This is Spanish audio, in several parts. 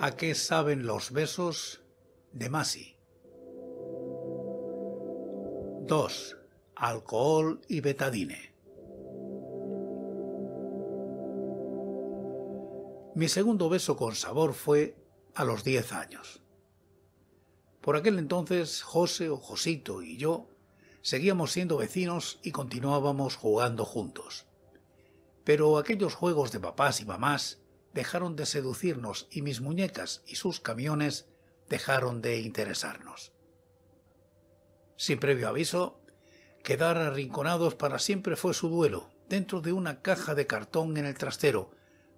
¿A qué saben los besos de Masi? 2. Alcohol y betadine. Mi segundo beso con sabor fue a los 10 años. Por aquel entonces, José o Josito y yo seguíamos siendo vecinos y continuábamos jugando juntos. Pero aquellos juegos de papás y mamás dejaron de seducirnos y mis muñecas y sus camiones dejaron de interesarnos. Sin previo aviso, quedar arrinconados para siempre fue su duelo, dentro de una caja de cartón en el trastero,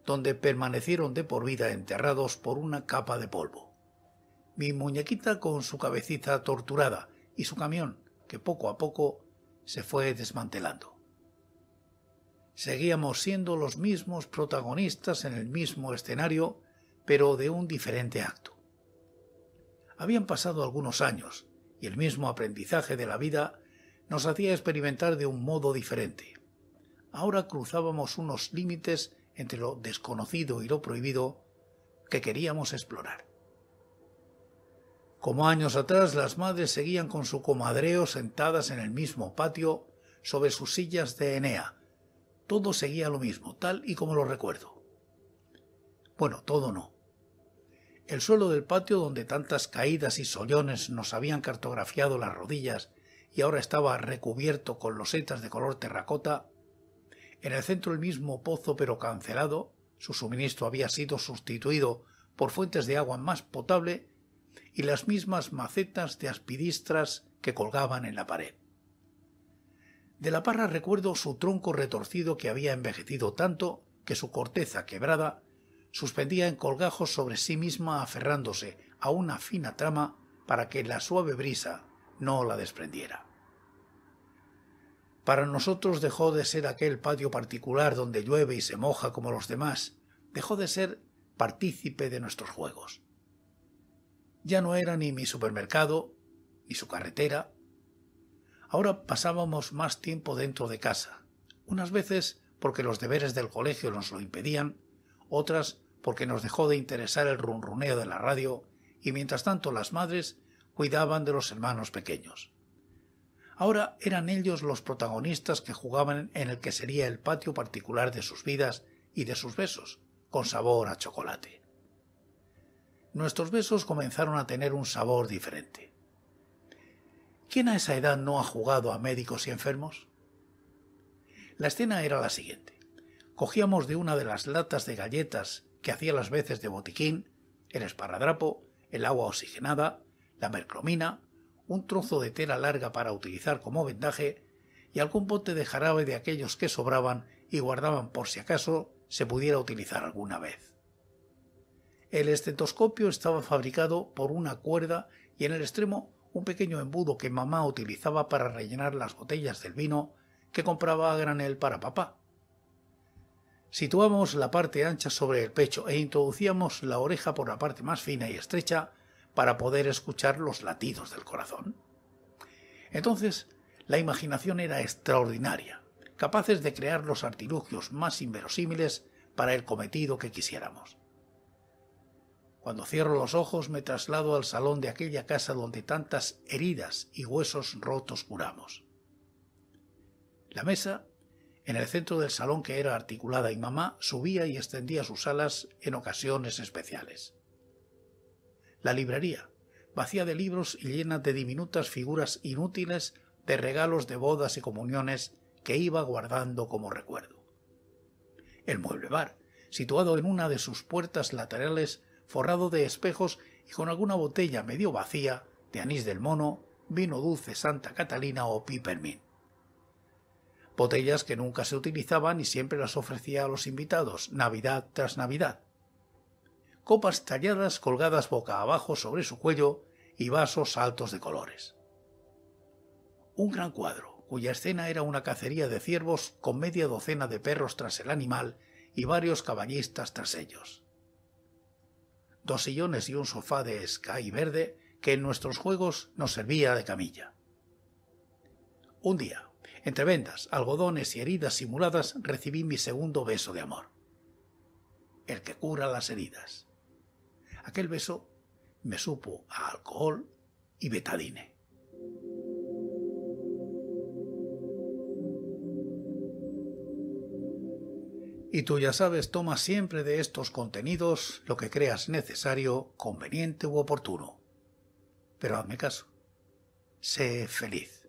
donde permanecieron de por vida enterrados por una capa de polvo. Mi muñequita con su cabecita torturada y su camión, que poco a poco se fue desmantelando seguíamos siendo los mismos protagonistas en el mismo escenario, pero de un diferente acto. Habían pasado algunos años, y el mismo aprendizaje de la vida nos hacía experimentar de un modo diferente. Ahora cruzábamos unos límites entre lo desconocido y lo prohibido que queríamos explorar. Como años atrás las madres seguían con su comadreo sentadas en el mismo patio sobre sus sillas de Enea, todo seguía lo mismo, tal y como lo recuerdo. Bueno, todo no. El suelo del patio donde tantas caídas y sollones nos habían cartografiado las rodillas y ahora estaba recubierto con losetas de color terracota, en el centro el mismo pozo pero cancelado, su suministro había sido sustituido por fuentes de agua más potable y las mismas macetas de aspidistras que colgaban en la pared. De la parra recuerdo su tronco retorcido que había envejecido tanto que su corteza quebrada suspendía en colgajos sobre sí misma aferrándose a una fina trama para que la suave brisa no la desprendiera. Para nosotros dejó de ser aquel patio particular donde llueve y se moja como los demás, dejó de ser partícipe de nuestros juegos. Ya no era ni mi supermercado, ni su carretera, ahora pasábamos más tiempo dentro de casa, unas veces porque los deberes del colegio nos lo impedían, otras porque nos dejó de interesar el runruneo de la radio y mientras tanto las madres cuidaban de los hermanos pequeños. Ahora eran ellos los protagonistas que jugaban en el que sería el patio particular de sus vidas y de sus besos, con sabor a chocolate. Nuestros besos comenzaron a tener un sabor diferente. ¿Quién a esa edad no ha jugado a médicos y enfermos? La escena era la siguiente. Cogíamos de una de las latas de galletas que hacía las veces de botiquín, el esparadrapo, el agua oxigenada, la mercromina, un trozo de tela larga para utilizar como vendaje y algún bote de jarabe de aquellos que sobraban y guardaban por si acaso se pudiera utilizar alguna vez. El estetoscopio estaba fabricado por una cuerda y en el extremo un pequeño embudo que mamá utilizaba para rellenar las botellas del vino que compraba a granel para papá. Situamos la parte ancha sobre el pecho e introducíamos la oreja por la parte más fina y estrecha para poder escuchar los latidos del corazón. Entonces, la imaginación era extraordinaria, capaces de crear los artilugios más inverosímiles para el cometido que quisiéramos. Cuando cierro los ojos me traslado al salón de aquella casa donde tantas heridas y huesos rotos curamos. La mesa, en el centro del salón que era articulada y mamá, subía y extendía sus alas en ocasiones especiales. La librería, vacía de libros y llena de diminutas figuras inútiles de regalos de bodas y comuniones que iba guardando como recuerdo. El mueble bar, situado en una de sus puertas laterales, forrado de espejos y con alguna botella medio vacía de anís del mono, vino dulce Santa Catalina o Pipermint. Botellas que nunca se utilizaban y siempre las ofrecía a los invitados, Navidad tras Navidad. Copas talladas colgadas boca abajo sobre su cuello y vasos altos de colores. Un gran cuadro, cuya escena era una cacería de ciervos con media docena de perros tras el animal y varios caballistas tras ellos dos sillones y un sofá de Sky verde que en nuestros juegos nos servía de camilla. Un día, entre vendas, algodones y heridas simuladas, recibí mi segundo beso de amor. El que cura las heridas. Aquel beso me supo a alcohol y betadine. Y tú ya sabes, toma siempre de estos contenidos lo que creas necesario, conveniente u oportuno. Pero hazme caso. Sé feliz.